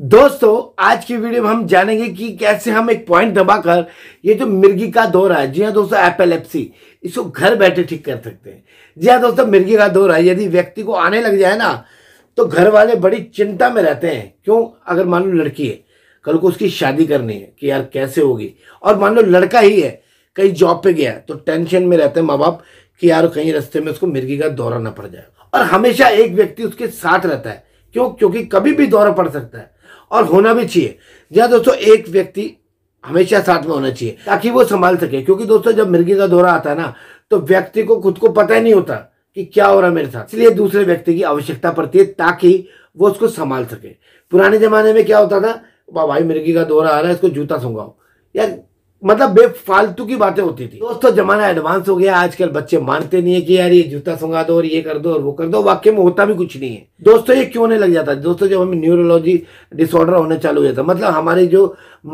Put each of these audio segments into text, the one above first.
दोस्तों आज की वीडियो में हम जानेंगे कि कैसे हम एक पॉइंट दबाकर ये जो मिर्गी का दौर है जी हाँ दोस्तों एपेलेप्सी इसको घर बैठे ठीक कर सकते हैं जी हाँ दोस्तों मिर्गी का दौर है यदि व्यक्ति को आने लग जाए ना तो घर वाले बड़ी चिंता में रहते हैं क्यों अगर मान लो लड़की है कल को उसकी शादी करनी है कि यार कैसे होगी और मान लो लड़का ही है कहीं जॉब पे गया तो टेंशन में रहते हैं माँ बाप कि यार कहीं रस्ते में उसको मिर्गी का दौरा ना पड़ जाए और हमेशा एक व्यक्ति उसके साथ रहता है क्यों क्योंकि कभी भी दौरा पड़ सकता है और होना भी चाहिए जहाँ दोस्तों एक व्यक्ति हमेशा साथ में होना चाहिए ताकि वो संभाल सके क्योंकि दोस्तों जब मिर्गी का दौरा आता है ना तो व्यक्ति को खुद को पता ही नहीं होता कि क्या हो रहा है मेरे साथ इसलिए दूसरे व्यक्ति की आवश्यकता पड़ती है ताकि वो उसको संभाल सके पुराने जमाने में क्या होता था भाई मिर्गी का दौरा आ रहा है इसको जूता सुंगाओ यार मतलब बेफालतू की बातें होती थी दोस्तों जमाना एडवांस हो गया आजकल बच्चे मानते नहीं है कि यार ये जूता सुंगा दो और ये कर दो और वो कर दो वाक्य में होता भी कुछ नहीं है दोस्तों ये क्यों नहीं लग जाता दोस्तों जब हमें न्यूरोलॉजी डिसऑर्डर होने चालू हो जाता मतलब हमारी जो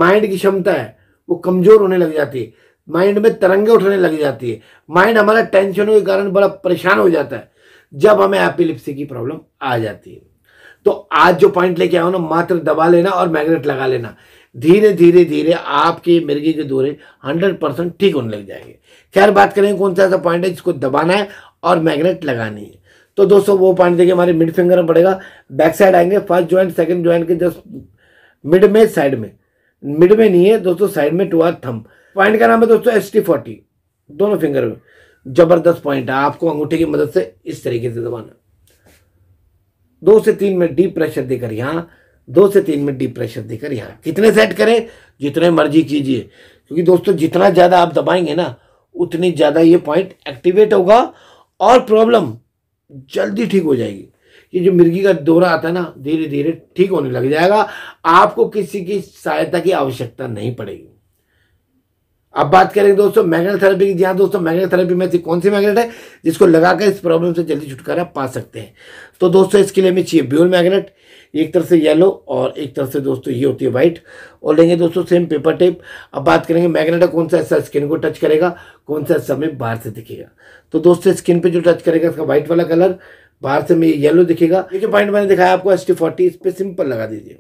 माइंड की क्षमता है वो कमजोर होने लग जाती है माइंड में तरंगे उठने लग जाती है माइंड हमारा टेंशन के कारण बड़ा परेशान हो जाता है जब हमें एपिलिप्सी की प्रॉब्लम आ जाती है तो आज जो पॉइंट लेके आओ ना मात्र दबा लेना और मैग्नेट लगा लेना धीरे धीरे धीरे आपके मिर्गी के दौरे हंड्रेड परसेंट ठीक होने लग जाएंगे खैर बात करेंगे कौन सा ऐसा पॉइंट है जिसको दबाना है और मैग्नेट लगानी है तो दोस्तों वो पॉइंट देखिए हमारे मिड फिंगर में पड़ेगा बैक साइड आएंगे फर्स्ट ज्वाइंट सेकंड ज्वाइंट के जस्ट मिड में साइड में मिड में नहीं है दोस्तों साइड में टू आर थम पॉइंट का नाम है दोस्तों एस टी फोर्टी दोनों फिंगर में जबरदस्त पॉइंट है आपको अंगूठे की मदद से इस तरीके से दबाना दो से तीन मिनट डीप प्रेशर देकर यहाँ दो से तीन मिनट डीप प्रेशर देकर यहाँ कितने सेट करें जितने मर्जी कीजिए क्योंकि दोस्तों जितना ज़्यादा आप दबाएंगे ना उतनी ज़्यादा ये पॉइंट एक्टिवेट होगा और प्रॉब्लम जल्दी ठीक हो जाएगी ये जो मिर्गी का दौरा आता है ना धीरे धीरे ठीक होने लग जाएगा आपको किसी की सहायता की आवश्यकता नहीं पड़ेगी अब बात करेंगे दोस्तों मैग्नेट थेरेपी की जी हाँ दोस्तों मैग्नेट थेरेपी में से कौन सी मैग्नेट है जिसको लगाकर इस प्रॉब्लम से जल्दी छुटकारा पा सकते हैं तो दोस्तों इसके लिए हमें चाहिए ब्यूल मैग्नेट एक तरफ से येलो और एक तरफ से दोस्तों ये होती है वाइट और लेंगे दोस्तों सेम पेपर टेप अब बात करेंगे मैग्नेटा कौन सा ऐसा स्किन को टच करेगा कौन सा ऐसा में बाहर से दिखेगा तो दोस्तों स्किन पे जो टच करेगा इसका व्हाइट वाला कलर बाहर से में येलो दिखेगा ये जो पॉइंट मैंने दिखाया आपको एस टी इस पर सिंपल लगा दीजिए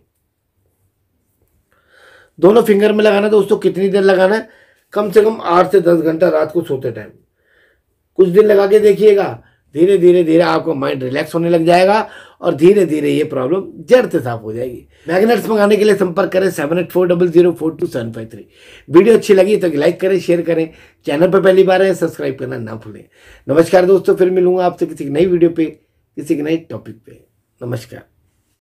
दोनों फिंगर में लगाना दोस्तों कितनी देर लगाना है कम से कम आठ से दस घंटा रात को सोते टाइम कुछ दिन लगा के देखिएगा धीरे धीरे धीरे आपका माइंड रिलैक्स होने लग जाएगा और धीरे धीरे ये प्रॉब्लम जड़ से साफ हो जाएगी मैग्नेट्स मंगाने के लिए संपर्क करें seven eight four double zero four two seven five three video अच्छी लगी तो लाइक करें शेयर करें चैनल पर पहली बार है सब्सक्राइब करना ना भूलें नमस्कार दोस्तों फिर मिलूंगा आपसे किसी नई वीडियो पे किसी नए टॉपिक पे नमस्कार